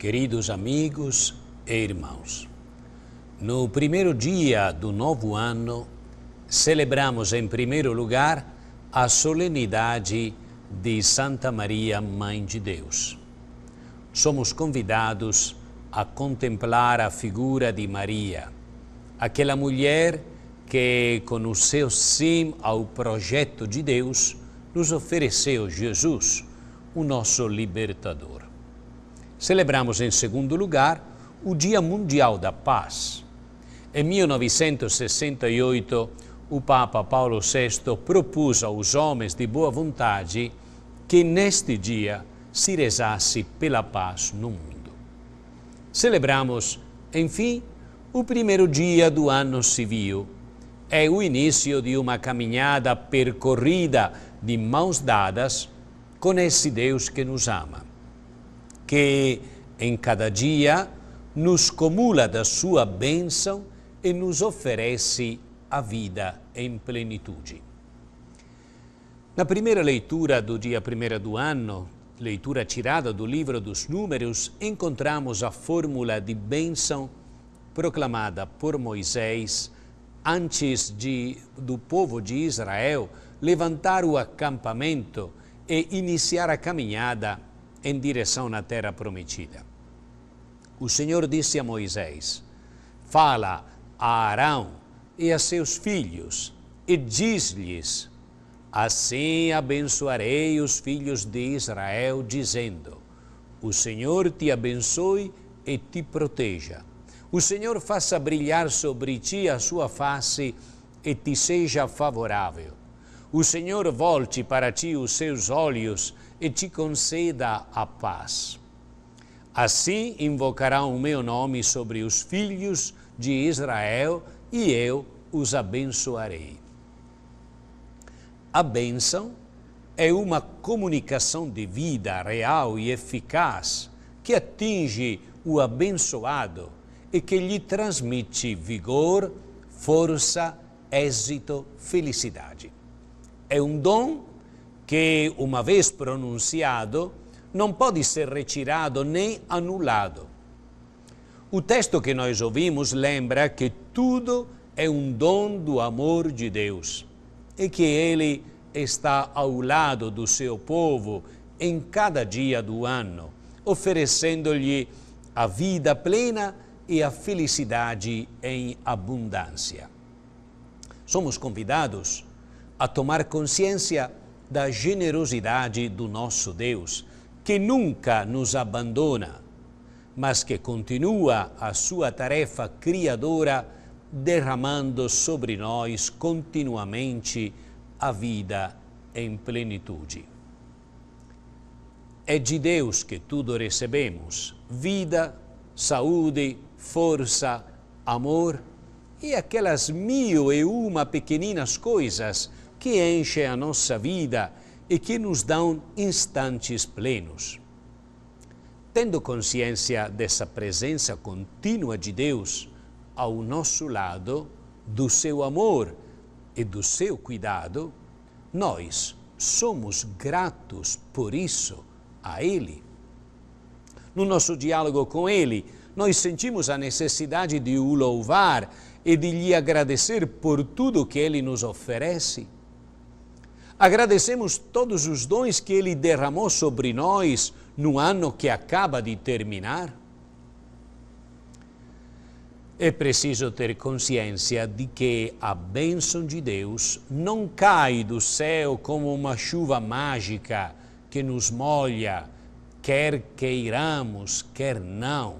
Queridos amigos e irmãos, no primeiro dia do novo ano, celebramos em primeiro lugar a solenidade de Santa Maria, Mãe de Deus. Somos convidados a contemplar a figura de Maria, aquela mulher que, com o seu sim ao projeto de Deus, nos ofereceu Jesus, o nosso libertador. Celebramos, em segundo lugar, o Dia Mundial da Paz. Em 1968, o Papa Paulo VI propôs aos homens de boa vontade que neste dia se rezasse pela paz no mundo. Celebramos, enfim, o primeiro dia do ano civil. É o início de uma caminhada percorrida de mãos dadas com esse Deus que nos ama que em cada dia nos cumula da sua bênção e nos oferece a vida em plenitude. Na primeira leitura do dia 1 do ano, leitura tirada do livro dos Números, encontramos a fórmula de bênção proclamada por Moisés antes de, do povo de Israel levantar o acampamento e iniciar a caminhada em direção à terra prometida. O Senhor disse a Moisés: Fala a Arão e a seus filhos e diz-lhes: Assim abençoarei os filhos de Israel, dizendo: O Senhor te abençoe e te proteja. O Senhor faça brilhar sobre ti a sua face e te seja favorável. O Senhor volte para ti os seus olhos e te conceda a paz. Assim invocarão o meu nome sobre os filhos de Israel e eu os abençoarei. A bênção é uma comunicação de vida real e eficaz que atinge o abençoado e que lhe transmite vigor, força, êxito, felicidade. È é un don che, una vez pronunciato, non può essere retirato né annullato. O texto que nós ouvimos lembra que tudo é um dom do amor de Deus e que Ele está ao lado do seu povo em cada dia do ano, oferecendo-lhe a vida plena e a felicidade em abundância. Somos convidados a tomar consciência da generosidade do nosso Deus, que nunca nos abandona, mas que continua a sua tarefa criadora, derramando sobre nós continuamente a vida em plenitude. É de Deus que tudo recebemos: vida, saúde, força, amor e aquelas mil e uma pequeninas coisas que enchem a nossa vida e que nos dão instantes plenos. Tendo consciência dessa presença contínua de Deus ao nosso lado, do seu amor e do seu cuidado, nós somos gratos por isso a Ele. No nosso diálogo com Ele, nós sentimos a necessidade de o louvar e de lhe agradecer por tudo que Ele nos oferece Agradecemos todos os dons que Ele derramou sobre nós no ano que acaba de terminar? É preciso ter consciência de que a bênção de Deus não cai do céu como uma chuva mágica que nos molha, quer queiramos, quer não.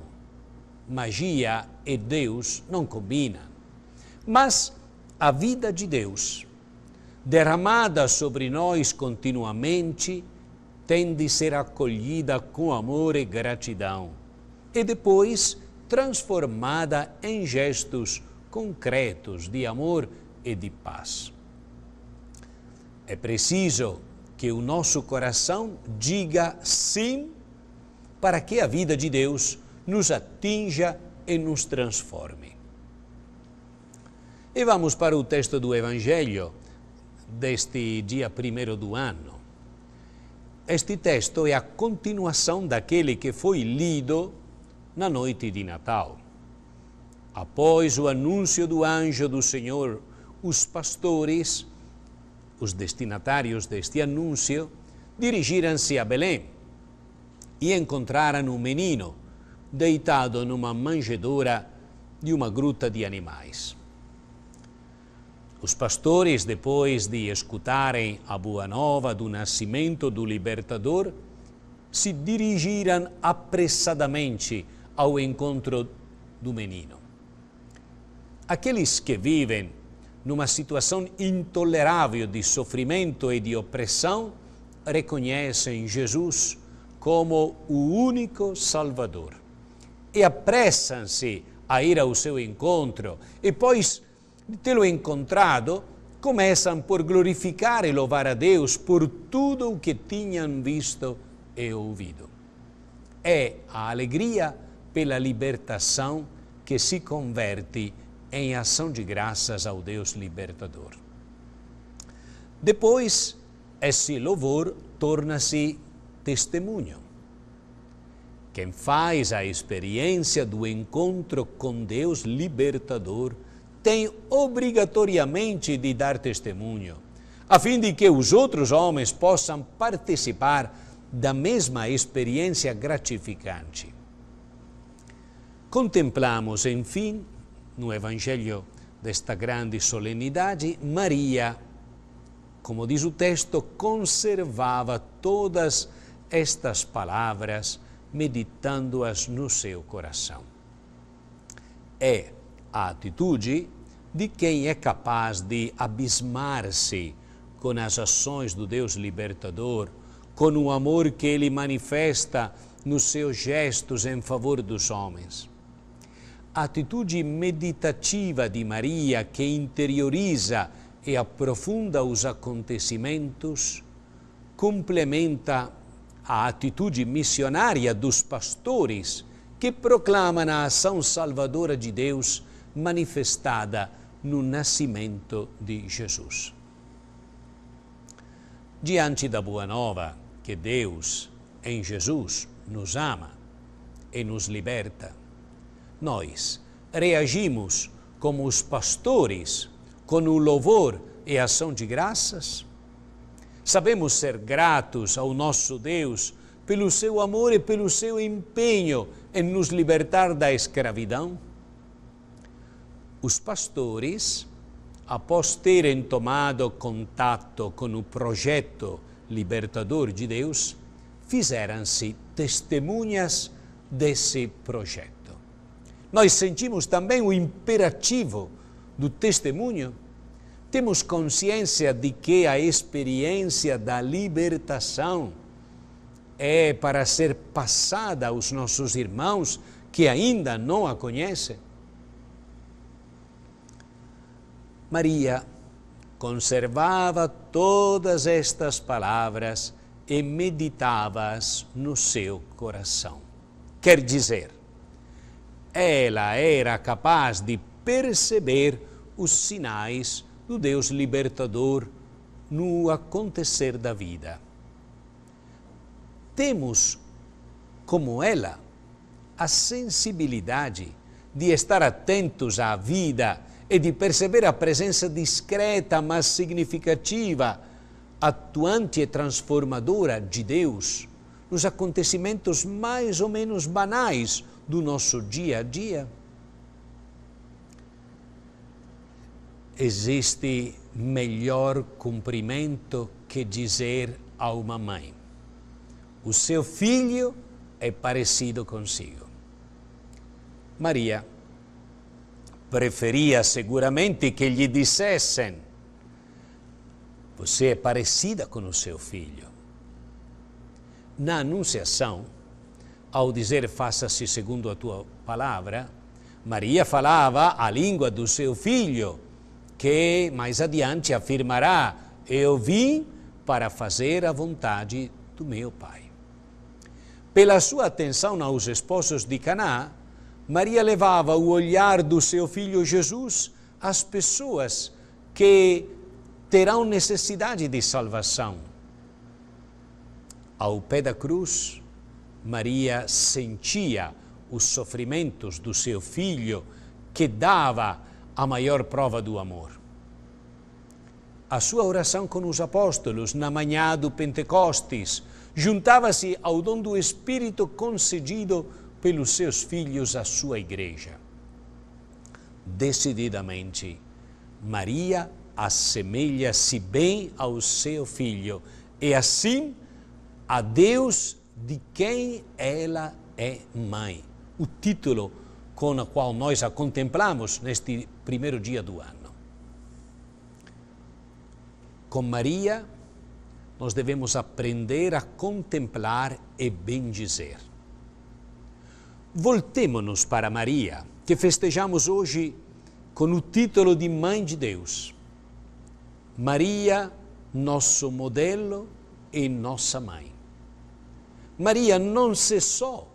Magia e Deus não combinam. Mas a vida de Deus derramada sobre nós continuamente, tem de ser acolhida com amor e gratidão, e depois transformada em gestos concretos de amor e de paz. É preciso que o nosso coração diga sim para que a vida de Deus nos atinja e nos transforme. E vamos para o texto do Evangelho deste dia primeiro do ano. Este texto é a continuação daquele que foi lido na noite de Natal. Após o anúncio do anjo do Senhor, os pastores, os destinatários deste anúncio, dirigiram-se a Belém e encontraram um menino deitado numa manjedoura de uma gruta de animais. Os pastores, depois de escutarem a boa nova do nascimento do Libertador, se dirigiram apressadamente ao encontro do menino. Aqueles que vivem numa situação intolerável de sofrimento e de opressão reconhecem Jesus como o único Salvador e apressam-se a ir ao seu encontro e, pois, te lo encontrado, começam por glorificar e louvar a Deus por tudo o que tinham visto e ouvido. É a alegria pela libertação que se converte em ação de graças ao Deus libertador. Depois, esse louvor torna-se testemunho. Quem faz a experiência do encontro com Deus libertador, tem obrigatoriamente de dar testemunho, a fim de que os outros homens possam participar da mesma experiência gratificante. Contemplamos, enfim, no Evangelho desta grande solenidade, Maria, como diz o texto, conservava todas estas palavras, meditando-as no seu coração. É a atitude de quem é capaz de abismar-se com as ações do Deus libertador, com o amor que ele manifesta nos seus gestos em favor dos homens. A atitude meditativa de Maria, que interioriza e aprofunda os acontecimentos, complementa a atitude missionária dos pastores que proclamam a ação salvadora de Deus manifestada no nascimento di Gesù. Diante da boa nova que Deus, em Jesus, nos ama e nos liberta, nós reagimos como os pastores com o louvor e ação de graças? Sabemos ser gratos ao nosso Deus pelo seu amor e pelo seu empenho em nos libertar da escravidão? os pastores, após terem tomado contato com o projeto libertador de Deus, fizeram-se testemunhas desse projeto. Nós sentimos também o imperativo do testemunho. Temos consciência de que a experiência da libertação é para ser passada aos nossos irmãos que ainda não a conhecem Maria conservava todas estas palavras e meditava-as no seu coração. Quer dizer, ela era capaz de perceber os sinais do Deus libertador no acontecer da vida. Temos, como ela, a sensibilidade de estar atentos à vida e di percepire a presenza discreta ma significativa, atuante e transformadora de Deus nos acontecimentos mais ou menos banais do nosso dia a dia. Existe melhor cumprimento que dizer a uma mãe: O seu filho é parecido consigo. Maria preferia seguramente que gli dissessem, Você é parecida com o seu filho. Na Anunciação, ao dizer faça-se segundo a tua palavra, Maria falava a língua do seu filho, que mais adiante afirmará: Eu vim para fazer a vontade do meu pai. Pela sua atenção aos esposos de Caná, Maria levava o olhar do seu filho Jesus às pessoas que terão necessidade de salvação. Ao pé da cruz, Maria sentia os sofrimentos do seu filho, que dava a maior prova do amor. A sua oração com os apóstolos na manhã do Pentecostes juntava-se ao dom do Espírito concedido pelos seus filhos a sua igreja. Decididamente, Maria assemelha-se bem ao seu filho e assim a Deus de quem ela é mãe. O título com o qual nós a contemplamos neste primeiro dia do ano. Com Maria, nós devemos aprender a contemplar e bendizer. Voltemo-nos para Maria, que festejamos hoje com o título de Mãe de Deus. Maria, nosso modelo e nossa mãe. Maria não cessou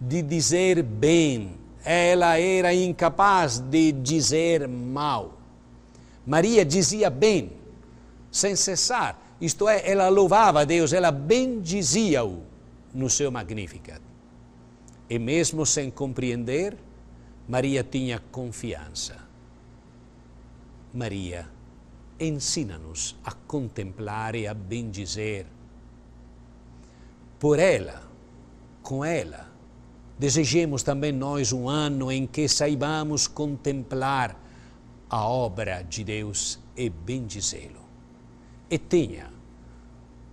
de dizer bem, ela era incapaz de dizer mal. Maria dizia bem, sem cessar, isto é, ela louvava a Deus, ela bendizia-o no seu Magnificat. E mesmo sem compreender, Maria tinha confiança. Maria, ensina-nos a contemplar e a bendizer. Por ela, com ela, desejemos também nós um ano em que saibamos contemplar a obra de Deus e bendizê-lo. E tenha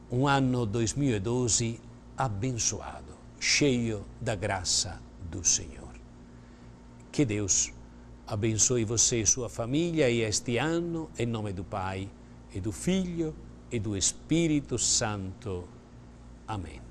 um ano 2012 abençoado. cheio da graça do Senhor. Que Deus abençoe você e sua família e este ano, em nome do Pai, e do Filho e do Espírito Santo. Amém.